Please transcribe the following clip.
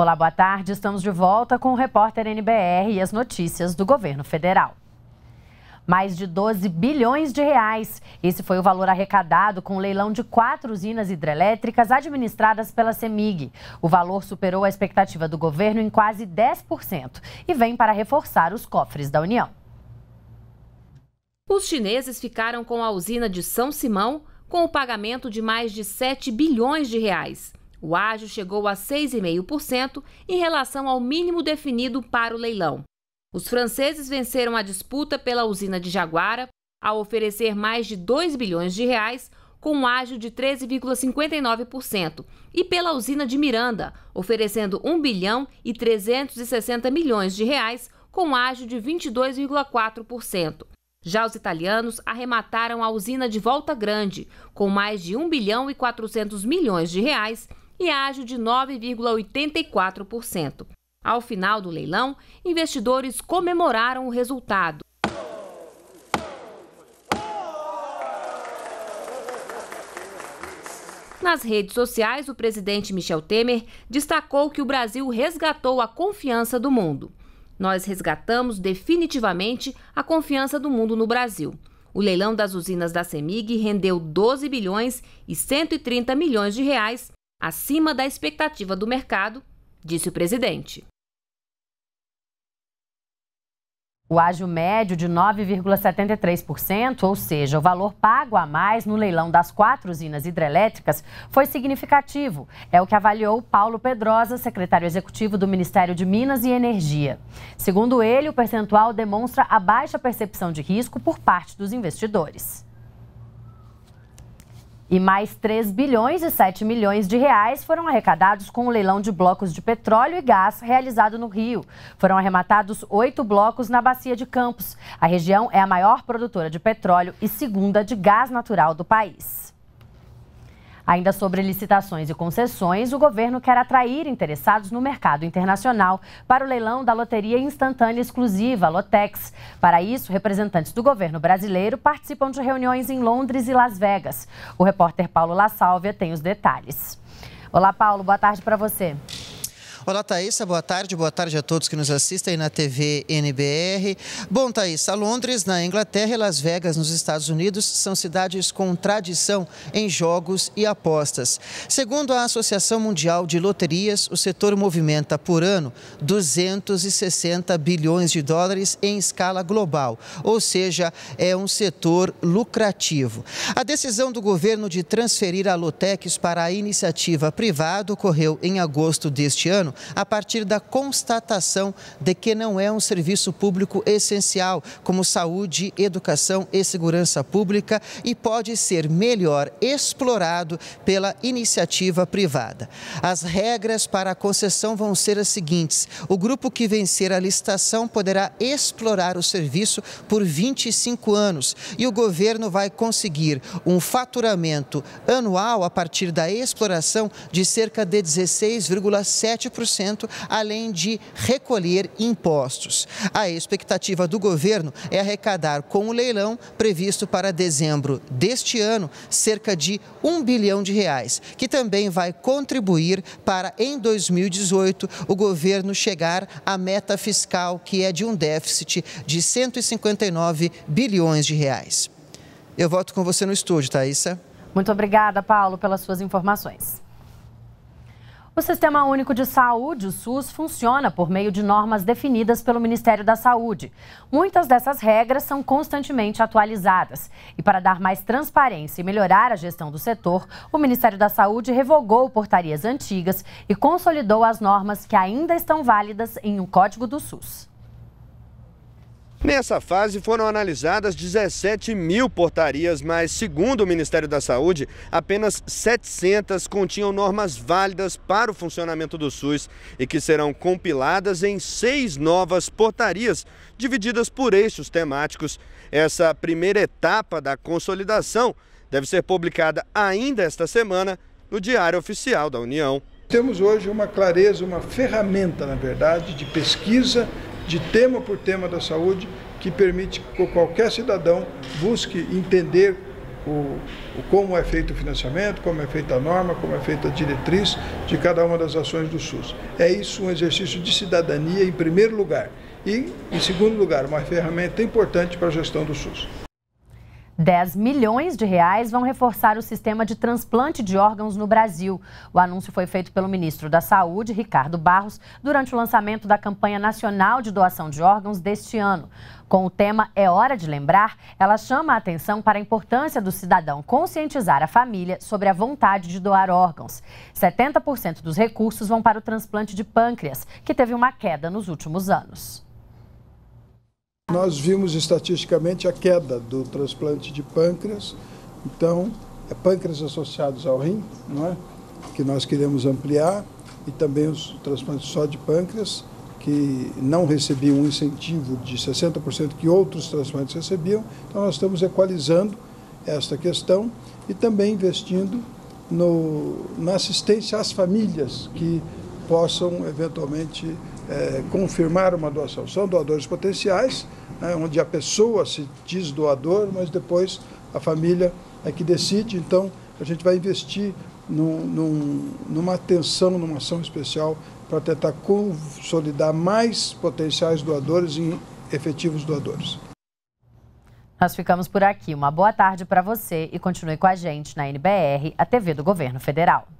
Olá, boa tarde. Estamos de volta com o repórter NBR e as notícias do governo federal. Mais de 12 bilhões de reais. Esse foi o valor arrecadado com o leilão de quatro usinas hidrelétricas administradas pela CEMIG. O valor superou a expectativa do governo em quase 10% e vem para reforçar os cofres da União. Os chineses ficaram com a usina de São Simão com o pagamento de mais de 7 bilhões de reais. O ágio chegou a 6,5% em relação ao mínimo definido para o leilão. Os franceses venceram a disputa pela usina de Jaguara ao oferecer mais de 2 bilhões de reais com um ágio de 13,59% e pela usina de Miranda, oferecendo 1 bilhão e 360 milhões de reais com um ágio de 22,4%. Já os italianos arremataram a usina de Volta Grande com mais de 1 bilhão e 400 milhões de reais e ágio de 9,84%. Ao final do leilão, investidores comemoraram o resultado. Nas redes sociais, o presidente Michel Temer destacou que o Brasil resgatou a confiança do mundo. Nós resgatamos definitivamente a confiança do mundo no Brasil. O leilão das usinas da CEMIG rendeu 12 bilhões e 130 milhões de reais acima da expectativa do mercado, disse o presidente. O ágio médio de 9,73%, ou seja, o valor pago a mais no leilão das quatro usinas hidrelétricas, foi significativo. É o que avaliou Paulo Pedrosa, secretário executivo do Ministério de Minas e Energia. Segundo ele, o percentual demonstra a baixa percepção de risco por parte dos investidores. E mais 3 bilhões e 7 milhões de reais foram arrecadados com o leilão de blocos de petróleo e gás realizado no Rio. Foram arrematados oito blocos na Bacia de Campos. A região é a maior produtora de petróleo e segunda de gás natural do país. Ainda sobre licitações e concessões, o governo quer atrair interessados no mercado internacional para o leilão da loteria instantânea exclusiva, Lotex. Para isso, representantes do governo brasileiro participam de reuniões em Londres e Las Vegas. O repórter Paulo La Sálvia tem os detalhes. Olá, Paulo, boa tarde para você. Olá, Thaisa, boa tarde. Boa tarde a todos que nos assistem na TV NBR. Bom, Thaisa, Londres, na Inglaterra e Las Vegas, nos Estados Unidos, são cidades com tradição em jogos e apostas. Segundo a Associação Mundial de Loterias, o setor movimenta por ano 260 bilhões de dólares em escala global, ou seja, é um setor lucrativo. A decisão do governo de transferir a Lotex para a iniciativa privada ocorreu em agosto deste ano governo a partir da constatação de que não é um serviço público essencial, como saúde, educação e segurança pública, e pode ser melhor explorado pela iniciativa privada. As regras para a concessão vão ser as seguintes: o grupo que vencer a licitação poderá explorar o serviço por 25 anos e o governo vai conseguir um faturamento anual a partir da exploração de cerca de 16,7% além de recolher impostos. A expectativa do governo é arrecadar com o leilão previsto para dezembro deste ano cerca de 1 bilhão de reais, que também vai contribuir para em 2018 o governo chegar à meta fiscal que é de um déficit de 159 bilhões de reais. Eu volto com você no estúdio, Thaisa. Muito obrigada, Paulo, pelas suas informações. O Sistema Único de Saúde, o SUS, funciona por meio de normas definidas pelo Ministério da Saúde. Muitas dessas regras são constantemente atualizadas. E para dar mais transparência e melhorar a gestão do setor, o Ministério da Saúde revogou portarias antigas e consolidou as normas que ainda estão válidas em um Código do SUS. Nessa fase foram analisadas 17 mil portarias, mas, segundo o Ministério da Saúde, apenas 700 continham normas válidas para o funcionamento do SUS e que serão compiladas em seis novas portarias, divididas por eixos temáticos. Essa primeira etapa da consolidação deve ser publicada ainda esta semana no Diário Oficial da União. Temos hoje uma clareza, uma ferramenta, na verdade, de pesquisa de tema por tema da saúde, que permite que qualquer cidadão busque entender o, o, como é feito o financiamento, como é feita a norma, como é feita a diretriz de cada uma das ações do SUS. É isso um exercício de cidadania em primeiro lugar e, em segundo lugar, uma ferramenta importante para a gestão do SUS. 10 milhões de reais vão reforçar o sistema de transplante de órgãos no Brasil. O anúncio foi feito pelo ministro da Saúde, Ricardo Barros, durante o lançamento da campanha nacional de doação de órgãos deste ano. Com o tema É Hora de Lembrar, ela chama a atenção para a importância do cidadão conscientizar a família sobre a vontade de doar órgãos. 70% dos recursos vão para o transplante de pâncreas, que teve uma queda nos últimos anos. Nós vimos estatisticamente a queda do transplante de pâncreas, então, é pâncreas associados ao rim, não é? que nós queremos ampliar, e também os transplantes só de pâncreas, que não recebiam um incentivo de 60% que outros transplantes recebiam. Então, nós estamos equalizando esta questão e também investindo no, na assistência às famílias que possam eventualmente é, confirmar uma doação. São doadores potenciais, né, onde a pessoa se diz doador, mas depois a família é que decide. Então, a gente vai investir num, num, numa atenção, numa ação especial para tentar consolidar mais potenciais doadores em efetivos doadores. Nós ficamos por aqui. Uma boa tarde para você e continue com a gente na NBR, a TV do Governo Federal.